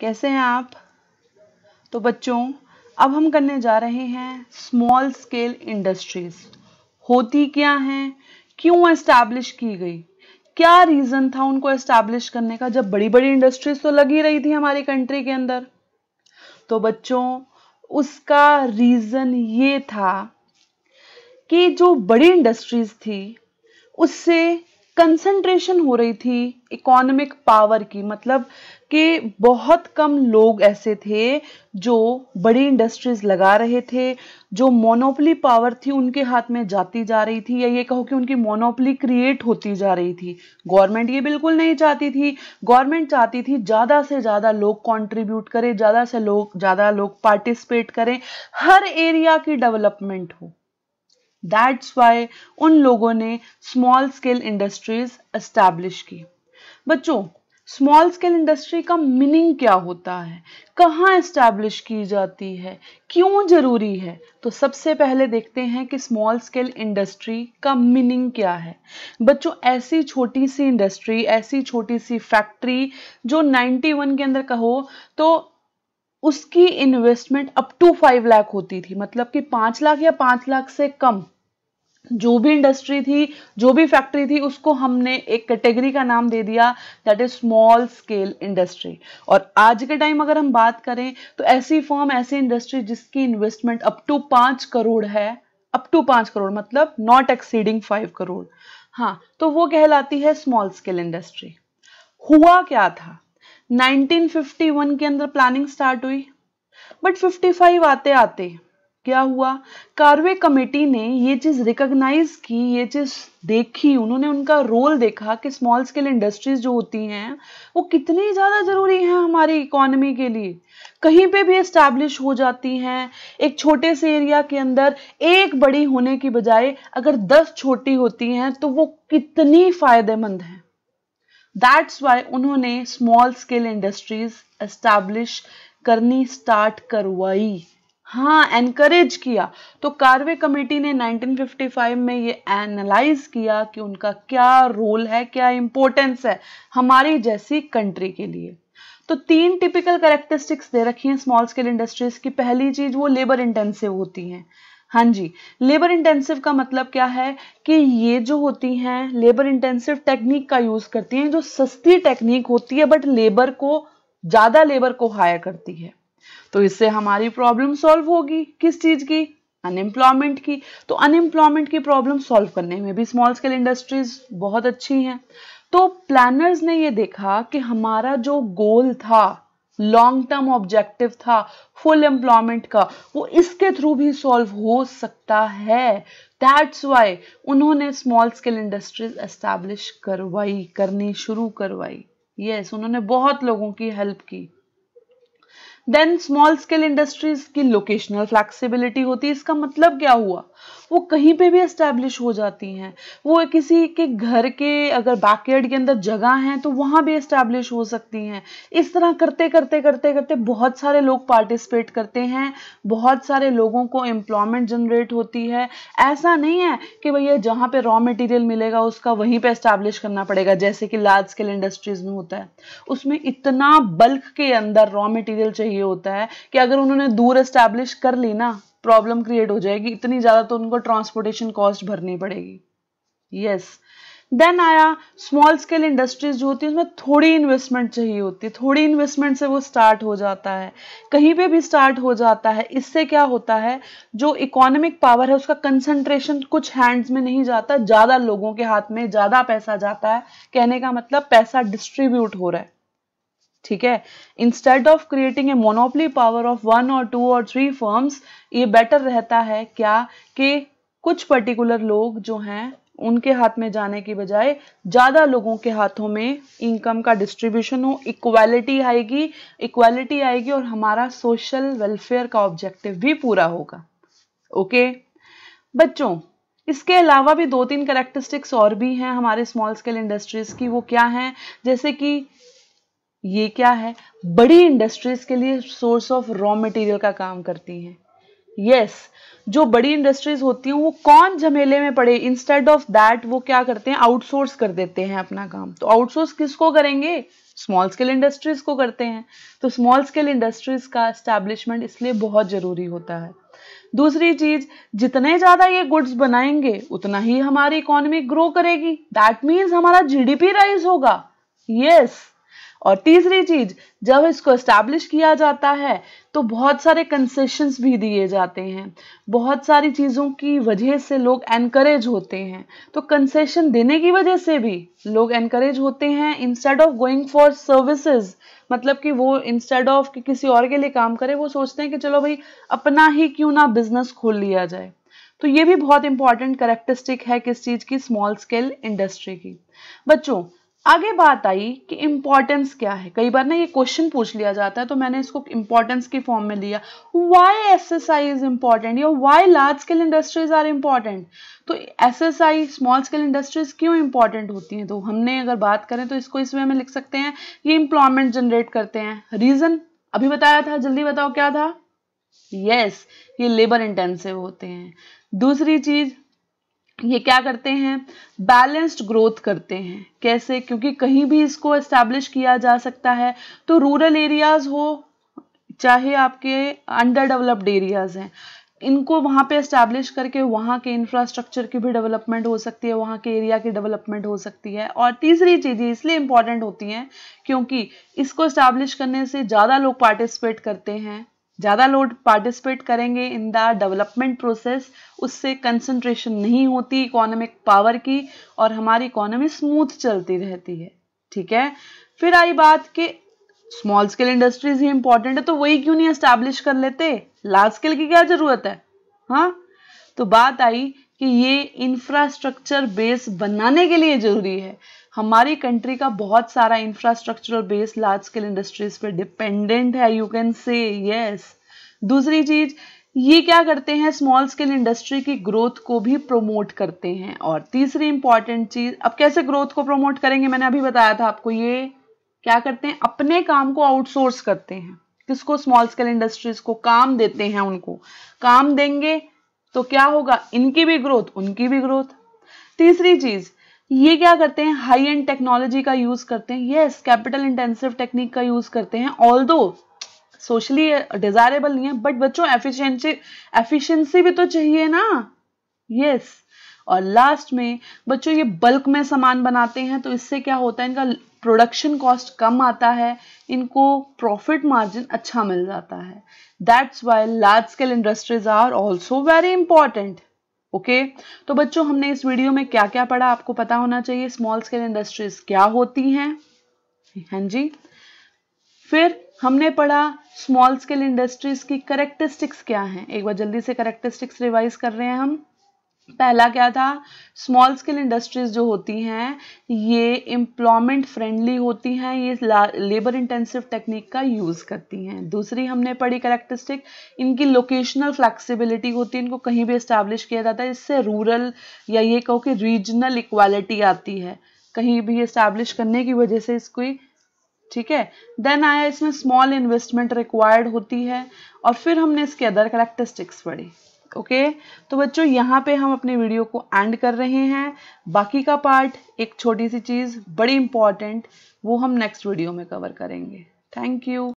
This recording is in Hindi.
कैसे हैं आप तो बच्चों अब हम करने जा रहे हैं स्मॉल स्केल इंडस्ट्रीज होती क्या हैं क्यों एस्टैब्लिश की गई क्या रीज़न था उनको एस्टैब्लिश करने का जब बड़ी बड़ी इंडस्ट्रीज तो लगी रही थी हमारी कंट्री के अंदर तो बच्चों उसका रीज़न ये था कि जो बड़ी इंडस्ट्रीज थी उससे कंसंट्रेशन हो रही थी इकोनॉमिक पावर की मतलब कि बहुत कम लोग ऐसे थे जो बड़ी इंडस्ट्रीज लगा रहे थे जो मोनोपली पावर थी उनके हाथ में जाती जा रही थी या ये कहो कि उनकी मोनोपली क्रिएट होती जा रही थी गवर्नमेंट ये बिल्कुल नहीं चाहती थी गवर्नमेंट चाहती थी ज़्यादा से ज़्यादा लोग कंट्रीब्यूट करें ज़्यादा से लोग ज़्यादा लोग पार्टिसिपेट करें हर एरिया की डेवलपमेंट हो दैट्स वाई उन लोगों ने स्मॉल स्केल इंडस्ट्रीज एस्टैब्लिश की बच्चों स्मॉल स्केल इंडस्ट्री का मीनिंग क्या होता है कहाँ इस्टेब्लिश की जाती है क्यों जरूरी है तो सबसे पहले देखते हैं कि स्मॉल स्केल इंडस्ट्री का मीनिंग क्या है बच्चों ऐसी छोटी सी इंडस्ट्री ऐसी छोटी सी फैक्ट्री जो 91 के अंदर कहो तो उसकी investment up to five lakh होती थी मतलब कि पाँच लाख या पाँच लाख से कम जो भी इंडस्ट्री थी जो भी फैक्ट्री थी उसको हमने एक कैटेगरी का नाम दे दिया that is small scale industry और आज के टाइम अगर हम बात करें तो ऐसी फॉर्म ऐसी इंडस्ट्री जिसकी इन्वेस्टमेंट अप टू पांच करोड़ है अप टू पांच करोड़ मतलब नॉट एक्सीडिंग फाइव करोड़ हाँ तो वो कहलाती है स्मॉल स्केल इंडस्ट्री हुआ क्या था 1951 के अंदर प्लानिंग स्टार्ट हुई बट 55 आते आते क्या हुआ कार्वे कमेटी ने ये चीज़ रिकॉग्नाइज की ये चीज़ देखी उन्होंने उनका रोल देखा कि स्मॉल स्केल इंडस्ट्रीज जो होती हैं वो कितनी ज़्यादा ज़रूरी हैं हमारी इकोनॉमी के लिए कहीं पे भी इस्टेब्लिश हो जाती हैं एक छोटे से एरिया के अंदर एक बड़ी होने की बजाय अगर दस छोटी होती हैं तो वो कितनी फ़ायदेमंद हैं दैट्स वाई उन्होंने स्मॉल स्केल इंडस्ट्रीज इस्टेब्लिश करनी स्टार्ट करवाई हाँ एनकरेज किया तो कार्वे कमेटी ने 1955 में ये एनालाइज किया कि उनका क्या रोल है क्या इंपॉर्टेंस है हमारी जैसी कंट्री के लिए तो तीन टिपिकल करेक्टरिस्टिक्स दे रखी हैं स्मॉल स्केल इंडस्ट्रीज की पहली चीज वो लेबर इंटेंसिव होती हैं हाँ जी लेबर इंटेंसिव का मतलब क्या है कि ये जो होती हैं लेबर इंटेंसिव टेक्निक का यूज करती हैं जो सस्ती टेक्निक होती है बट लेबर को ज्यादा लेबर को हायर करती है तो इससे हमारी प्रॉब्लम सॉल्व होगी किस चीज की अनएम्प्लॉयमेंट की तो अनएम्प्लॉयमेंट की प्रॉब्लम सॉल्व करने में भी स्मॉल स्केल इंडस्ट्रीज बहुत अच्छी हैं तो प्लानर्स ने ये देखा कि हमारा जो गोल था लॉन्ग टर्म ऑब्जेक्टिव था फुल एम्प्लॉयमेंट का वो इसके थ्रू भी सॉल्व हो सकता है दैट्स वाई उन्होंने स्मॉल स्केल इंडस्ट्रीज एस्टैब्लिश करवाई करनी शुरू करवाई यस yes, उन्होंने बहुत लोगों की हेल्प की देन स्मॉल स्केल इंडस्ट्रीज की लोकेशनल फ्लैक्सीबिलिटी होती है इसका मतलब क्या हुआ वो कहीं पे भी इस्टेब्लिश हो जाती हैं वो किसी के घर के अगर बैकयार्ड के अंदर जगह हैं तो वहाँ भी इस्टेब्लिश हो सकती हैं इस तरह करते करते करते करते बहुत सारे लोग पार्टिसिपेट करते हैं बहुत सारे लोगों को एम्प्लॉयमेंट जनरेट होती है ऐसा नहीं है कि भैया जहाँ पे रॉ मटेरियल मिलेगा उसका वहीं पे इस्टेब्लिश करना पड़ेगा जैसे कि लार्ज स्केल इंडस्ट्रीज में होता है उसमें इतना बल्क के अंदर रॉ मेटीरियल चाहिए होता है कि अगर उन्होंने दूर इस्टेब्लिश कर ली ना प्रॉब्लम क्रिएट हो जाएगी इतनी ज़्यादा तो उनको ट्रांसपोर्टेशन कॉस्ट भरनी पड़ेगी यस देन आया स्मॉल स्केल इंडस्ट्रीज जो होती है उसमें थोड़ी इन्वेस्टमेंट चाहिए होती है थोड़ी इन्वेस्टमेंट से वो स्टार्ट हो जाता है कहीं पे भी स्टार्ट हो जाता है इससे क्या होता है जो इकोनॉमिक पावर है उसका कंसंट्रेशन कुछ हैंड्स में नहीं जाता ज़्यादा लोगों के हाथ में ज़्यादा पैसा जाता है कहने का मतलब पैसा डिस्ट्रीब्यूट हो रहा है ठीक है instead of creating a monopoly power of one और टू और थ्री फर्म्स ये बेटर रहता है क्या कि कुछ पर्टिकुलर लोग जो हैं उनके हाथ में जाने की बजाय ज़्यादा लोगों के हाथों में इनकम का डिस्ट्रीब्यूशन हो इक्वालिटी आएगी इक्वालिटी आएगी और हमारा सोशल वेलफेयर का ऑब्जेक्टिव भी पूरा होगा ओके बच्चों इसके अलावा भी दो तीन करेक्टरिस्टिक्स और भी हैं हमारे स्मॉल स्केल इंडस्ट्रीज़ की वो क्या हैं जैसे कि ये क्या है बड़ी इंडस्ट्रीज के लिए सोर्स ऑफ रॉ मटेरियल का काम करती हैं यस yes, जो बड़ी इंडस्ट्रीज होती हैं वो कौन झमेले में पड़े इंस्टेड ऑफ दैट वो क्या करते हैं आउटसोर्स कर देते हैं अपना काम तो आउटसोर्स किसको करेंगे स्मॉल स्केल इंडस्ट्रीज को करते हैं तो स्मॉल स्केल इंडस्ट्रीज का स्टैब्लिशमेंट इसलिए बहुत ज़रूरी होता है दूसरी चीज जितने ज़्यादा ये गुड्स बनाएंगे उतना ही हमारी इकोनॉमी ग्रो करेगी दैट मीन्स हमारा जीडीपी राइज होगा यस yes, और तीसरी चीज जब इसको एस्टैब्लिश किया जाता है तो बहुत सारे कंसेशंस भी दिए जाते हैं बहुत सारी चीज़ों की वजह से लोग एनकरेज होते हैं तो कंसेशन देने की वजह से भी लोग एनकरेज होते हैं instead of going for services मतलब कि वो इंस्टेड ऑफ कि किसी और के लिए काम करे वो सोचते हैं कि चलो भाई अपना ही क्यों ना बिजनेस खोल लिया जाए तो ये भी बहुत इंपॉर्टेंट करेक्टरिस्टिक है किस चीज़ की स्मॉल स्केल इंडस्ट्री की बच्चों आगे बात आई कि इंपॉर्टेंस क्या है कई बार ना ये क्वेश्चन पूछ लिया जाता है तो मैंने इसको इंपॉर्टेंस के फॉर्म में लिया why S S I is important या why large scale industries are important तो S S I small scale industries क्यों इंपॉर्टेंट होती हैं तो हमने अगर बात करें तो इसको इस वे में लिख सकते हैं ये इम्प्लॉयमेंट जनरेट करते हैं रीजन अभी बताया था जल्दी बताओ क्या था यस yes, ये लेबर इंटेंसिव होते हैं दूसरी चीज ये क्या करते हैं बैलेंस्ड ग्रोथ करते हैं कैसे क्योंकि कहीं भी इसको एस्टेब्लिश किया जा सकता है तो रूरल एरियाज हो चाहे आपके अंडर डेवलप्ड एरियाज हैं इनको वहाँ पे इस्टेब्लिश करके वहाँ के इंफ्रास्ट्रक्चर की भी डेवलपमेंट हो सकती है वहाँ के एरिया की डेवलपमेंट हो सकती है और तीसरी चीज़ें इसलिए इंपॉर्टेंट होती हैं क्योंकि इसको इस्टेब्लिश करने से ज़्यादा लोग पार्टिसिपेट करते हैं ज़्यादा लोग पार्टिसिपेट करेंगे इन द डेवलपमेंट प्रोसेस उससे कंसंट्रेशन नहीं होती इकोनॉमिक पावर की और हमारी इकोनॉमी स्मूथ चलती रहती है ठीक है फिर आई बात कि स्मॉल स्केल इंडस्ट्रीज ही इंपॉर्टेंट है तो वही क्यों नहीं एस्टेब्लिश कर लेते लार्ज स्केल की क्या जरूरत है हाँ तो बात आई कि ये इंफ्रास्ट्रक्चर बेस बनाने के लिए ज़रूरी है हमारी कंट्री का बहुत सारा infrastructural base large scale industries पे डिपेंडेंट है यू कैन से यस दूसरी चीज़ ये क्या करते हैं स्मॉल स्केल इंडस्ट्री की ग्रोथ को भी प्रमोट करते हैं और तीसरी इंपॉर्टेंट चीज़ अब कैसे ग्रोथ को प्रमोट करेंगे मैंने अभी बताया था आपको ये क्या करते हैं अपने काम को आउटसोर्स करते हैं किसको स्मॉल स्केल इंडस्ट्रीज को काम देते हैं उनको काम देंगे तो क्या होगा इनकी भी ग्रोथ उनकी भी ग्रोथ तीसरी चीज ये क्या करते हैं हाई एंड टेक्नोलॉजी का यूज करते हैं यस कैपिटल इंटेंसिव टेक्निक का यूज करते हैं ऑल दो सोशली डिजायरेबल नहीं है बट बच्चों एफिशिएंसी एफिशिएंसी भी तो चाहिए ना यस yes. और लास्ट में बच्चों ये बल्क में सामान बनाते हैं तो इससे क्या होता है इनका प्रोडक्शन कॉस्ट कम आता है इनको प्रॉफिट मार्जिन अच्छा मिल जाता है that's why large scale industries are also very important okay तो बच्चों हमने इस वीडियो में क्या क्या पढ़ा आपको पता होना चाहिए स्मॉल स्केल इंडस्ट्रीज क्या होती हैं हाँ जी फिर हमने पढ़ा स्मॉल स्केल इंडस्ट्रीज की करेक्टरिस्टिक्स क्या हैं एक बार जल्दी से करेक्टरिस्टिक्स रिवाइज कर रहे हैं हम पहला क्या था स्मॉल स्केल इंडस्ट्रीज जो होती हैं ये एम्प्लॉयमेंट फ्रेंडली होती हैं ये लेबर इंटेंसिव टेक्निक का यूज़ करती हैं दूसरी हमने पढ़ी करेक्टरिस्टिक इनकी लोकेशनल फ्लेक्सिबिलिटी होती है इनको कहीं भी इस्टेब्लिश किया जाता है इससे रूरल या ये कहो कि रीजनल इक्वालिटी आती है कहीं भी इस्टेब्लिश करने की वजह से इसको ठीक है देन आया इसमें स्मॉल इन्वेस्टमेंट रिक्वायर्ड होती है और फिर हमने इसके अदर करेक्टरिस्टिक्स पढ़ी ओके तो बच्चों यहाँ पे हम अपने वीडियो को एंड कर रहे हैं बाकी का पार्ट एक छोटी सी चीज़ बड़ी इंपॉर्टेंट वो हम नेक्स्ट वीडियो में कवर करेंगे थैंक यू